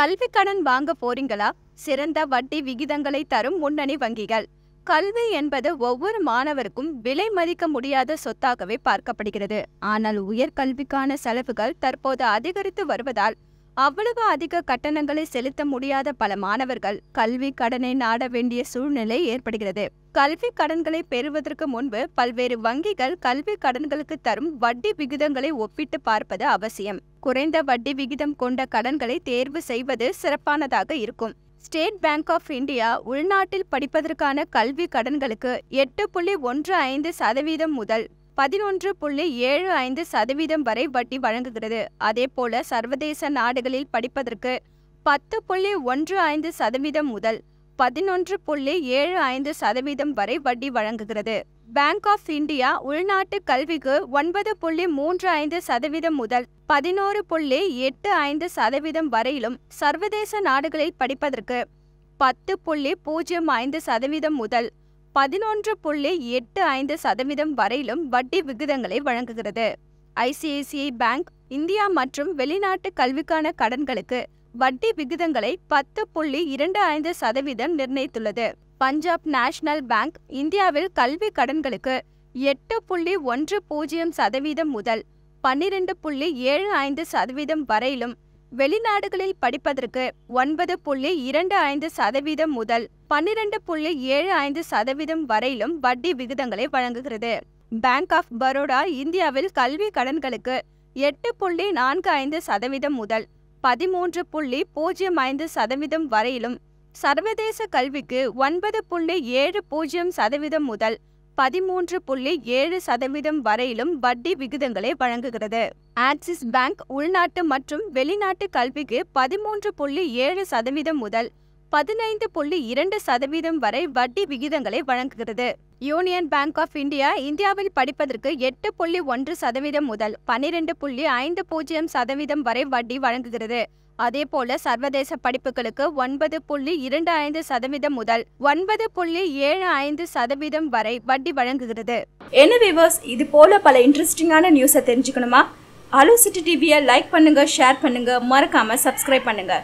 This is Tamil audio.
கல்வி கடன் வாங்க போறீங்களா சிறந்த வட்டி விகிதங்களை தரும் முன்னணி வங்கிகள் கல்வி என்பது ஒவ்வொரு மாணவருக்கும் விலை மதிக்க முடியாத சொத்தாகவே பார்க்கப்படுகிறது ஆனால் உயர்கல்விக்கான செலவுகள் தற்போது அதிகரித்து வருவதால் அவ்வளவு அதிக கட்டணங்களை செலுத்த முடியாத பல மாணவர்கள் கல்வி கடனை நாட வேண்டிய சூழ்நிலை ஏற்படுகிறது கல்வி கடன்களை பெறுவதற்கு முன்பு பல்வேறு வங்கிகள் கல்வி கடன்களுக்கு தரும் வட்டி விகிதங்களை ஒப்பிட்டு பார்ப்பது அவசியம் குறைந்த வட்டி விகிதம் கொண்ட கடன்களை தேர்வு செய்வது சிறப்பானதாக இருக்கும் ஸ்டேட் பேங்க் ஆஃப் இந்தியா உள்நாட்டில் படிப்பதற்கான கல்வி கடன்களுக்கு எட்டு புள்ளி ஒன்று ஐந்து சதவீதம் முதல் பதினொன்று புள்ளி ஏழு ஐந்து சதவீதம் வரை வட்டி வழங்குகிறது அதே போல சர்வதேச நாடுகளில் படிப்பதற்கு பத்து புள்ளி ஒன்று ஐந்து சதவீதம் முதல் பதினொன்று புள்ளி ஏழு ஐந்து சதவீதம் வரை வட்டி வழங்குகிறது பேங்க் ஆஃப் இந்தியா உள்நாட்டு கல்விக்கு ஒன்பது புள்ளி மூன்று ஐந்து சதவீதம் முதல் பதினோரு புள்ளி எட்டு ஐந்து சதவீதம் வரையிலும் சர்வதேச நாடுகளில் படிப்பதற்கு பத்து புள்ளி பூஜ்ஜியம் ஐந்து சதவீதம் முதல் பதினொன்று புள்ளி எட்டு ஐந்து சதவீதம் வரையிலும் வட்டி விகிதங்களை வழங்குகிறது ஐசிஐசிஐ பேங்க் இந்தியா மற்றும் வெளிநாட்டு கல்விக்கான கடன்களுக்கு வட்டி விகிதங்களை பத்து புள்ளி இரண்டு ஐந்து சதவீதம் நிர்ணயித்துள்ளது பஞ்சாப் நேஷனல் பேங்க் இந்தியாவில் கல்வி கடன்களுக்கு எட்டு புள்ளி ஒன்று பூஜ்ஜியம் சதவீதம் முதல் பன்னிரண்டு புள்ளி ஏழு ஐந்து சதவீதம் வரையிலும் வெளிநாடுகளில் படிப்பதற்கு ஒன்பது புள்ளி இரண்டு ஐந்து சதவீதம் முதல் பன்னிரண்டு புள்ளி ஏழு ஐந்து சதவீதம் வரையிலும் வட்டி விகிதங்களை வழங்குகிறது பேங்க் ஆஃப் பரோடா இந்தியாவில் கல்வி கடன்களுக்கு எட்டு புள்ளி நான்கு ஐந்து சதவீதம் முதல் பதிமூன்று புள்ளி பூஜ்ஜியம் ஐந்து சதவீதம் வரையிலும் சர்வதேச கல்விக்கு ஒன்பது புள்ளி ஏழு பூஜ்ஜியம் சதவீதம் முதல் பதிமூன்று புள்ளி ஏழு சதவீதம் வரையிலும் வட்டி விகிதங்களை வழங்குகிறது ஆக்சிஸ் பேங்க் உள்நாட்டு மற்றும் வெளிநாட்டு கல்விக்கு பதிமூன்று புள்ளி ஏழு சதவீதம் முதல் பதினைந்து புள்ளி இரண்டு சதவீதம் வரை வட்டி விகிதங்களை வழங்குகிறது யூனியன் பேங்க் ஆஃப் இந்தியா இந்தியாவில் படிப்பதற்கு எட்டு புள்ளி ஒன்று சதவீதம் முதல் பன்னிரண்டு புள்ளி ஐந்து பூஜ்ஜியம் சதவீதம் வரை வட்டி வழங்குகிறது அதேபோல சர்வதேச படிப்புகளுக்கு ஒன்பது புள்ளி இரண்டு ஐந்து சதவீதம் முதல் ஒன்பது புள்ளி ஏழு ஐந்து சதவீதம் வரை வட்டி வழங்குகிறது என்ன விவர்ஸ் இது போல பல இன்ட்ரெஸ்டிங்கான நியூஸை தெரிஞ்சுக்கணுமா அலோசிட்டி டிவியை லைக் பண்ணுங்க ஷேர் பண்ணுங்க மறக்காம சப்ஸ்கிரைப் பண்ணுங்க